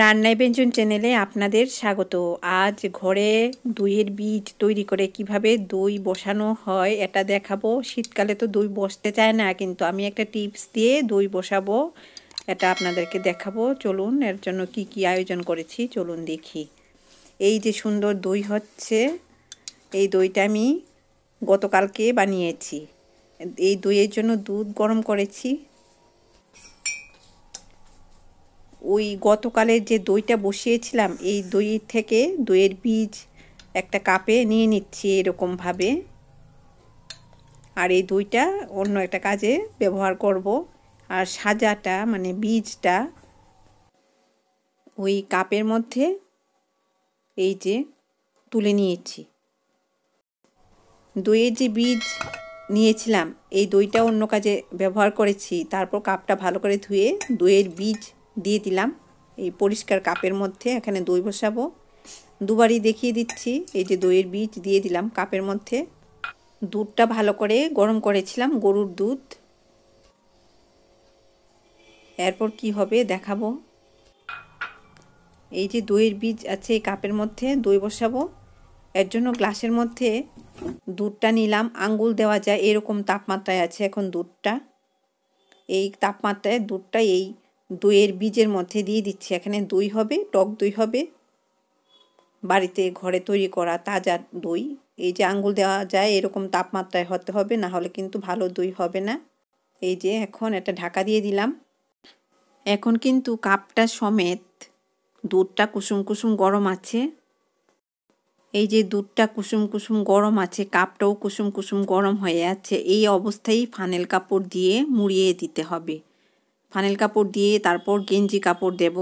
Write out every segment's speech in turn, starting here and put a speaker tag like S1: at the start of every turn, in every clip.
S1: রান্নায় ব্যঞ্জন চ্যানেলে আপনাদের স্বাগত আজ ঘরে দইয়ের বীজ তৈরি করে কিভাবে দই বসানো হয় এটা দেখাবো শীতকালে তো দই বসতে চায় না কিন্তু আমি একটা টিপস দিয়ে দই বসাবো এটা আপনাদেরকে দেখাবো চলুন এর জন্য কি কি আয়োজন করেছি চলুন দেখি এই যে সুন্দর দই হচ্ছে এই দইটা আমি গতকালকে বানিয়েছি এই দইয়ের জন্য দুধ গরম করেছি ওই গতকালের যে দইটা বসিয়েছিলাম এই দই থেকে দইয়ের বীজ একটা কাপে নিয়ে নিচ্ছি এরকমভাবে আর এই দইটা অন্য একটা কাজে ব্যবহার করব আর সাজাটা মানে বীজটা ওই কাপের মধ্যে এই যে তুলে নিয়েছি দইয়ের যে বীজ নিয়েছিলাম এই দইটা অন্য কাজে ব্যবহার করেছি তারপর কাপটা ভালো করে ধুয়ে দইয়ের বীজ দিয়ে দিলাম এই পরিষ্কার কাপের মধ্যে এখানে দই বসাবো দুবারই দেখিয়ে দিচ্ছি এই যে দইয়ের বীজ দিয়ে দিলাম কাপের মধ্যে দুধটা ভালো করে গরম করেছিলাম গরুর দুধ এরপর কি হবে দেখাবো এই যে দইয়ের বীজ আছে কাপের মধ্যে দই বসাবো এর জন্য গ্লাসের মধ্যে দুধটা নিলাম আঙ্গুল দেওয়া যায় এরকম তাপমাত্রায় আছে এখন দুধটা এই তাপমাত্রায় দুধটা এই দইয়ের বীজের মধ্যে দিয়ে দিচ্ছি এখানে দই হবে টক দই হবে বাড়িতে ঘরে তৈরি করা তাজা দই এই যে আঙ্গুল দেওয়া যায় এরকম তাপমাত্রায় হতে হবে না হলে কিন্তু ভালো দই হবে না এই যে এখন একটা ঢাকা দিয়ে দিলাম এখন কিন্তু কাপটা সমেত দুধটা কুসুম কুসুম গরম আছে এই যে দুধটা কুসুম কুসুম গরম আছে কাপটাও কুসুম কুসুম গরম হয়ে আছে এই অবস্থায় ফানেল কাপড় দিয়ে মুড়িয়ে দিতে হবে ফানেল কাপড় দিয়ে তারপর গেঞ্জি কাপড় দেব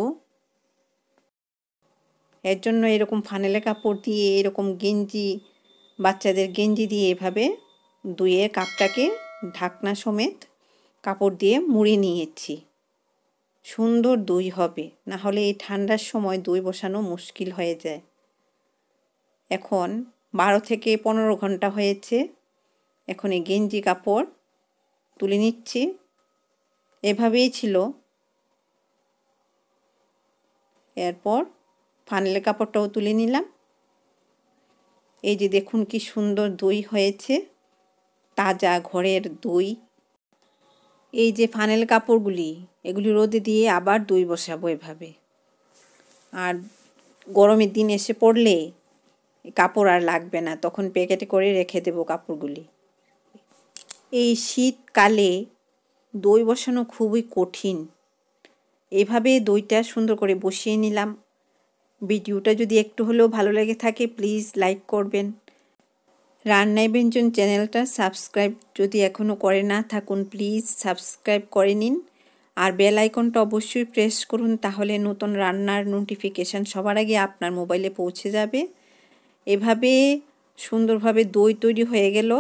S1: এর জন্য এরকম ফানেলে কাপড় দিয়ে এরকম গেঞ্জি বাচ্চাদের গেঞ্জি দিয়ে এভাবে দুয়ে কাপটাকে ঢাকনা সমেত কাপড় দিয়ে মুড়ে নিয়েছি সুন্দর দই হবে না হলে এই ঠান্ডার সময় দই বসানো মুশকিল হয়ে যায় এখন বারো থেকে পনেরো ঘন্টা হয়েছে এখন এই গেঞ্জি কাপড় তুলে নিচ্ছি এভাবেই ছিল এরপর ফানেলের কাপড়টাও তুলে নিলাম এই যে দেখুন কি সুন্দর দই হয়েছে তাজা ঘরের দই এই যে ফানেল কাপড়গুলি এগুলি রোদে দিয়ে আবার দই বসাবো এভাবে আর গরমের দিন এসে পড়লে কাপড় আর লাগবে না তখন প্যাকেটে করে রেখে দেব কাপড়গুলি এই শীতকালে দই বসানো খুবই কঠিন এভাবে দইটা সুন্দর করে বসিয়ে নিলাম ভিডিওটা যদি একটু হলেও ভালো লেগে থাকে প্লিজ লাইক করবেন রান্নায় ব্যঞ্জন চ্যানেলটা সাবস্ক্রাইব যদি এখনও করে না থাকুন প্লিজ সাবস্ক্রাইব করে নিন আর বেল আইকনটা অবশ্যই প্রেস করুন তাহলে নতুন রান্নার নোটিফিকেশান সবার আগে আপনার মোবাইলে পৌঁছে যাবে এভাবে সুন্দরভাবে দই তৈরি হয়ে গেল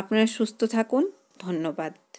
S1: আপনারা সুস্থ থাকুন ধন্যবাদ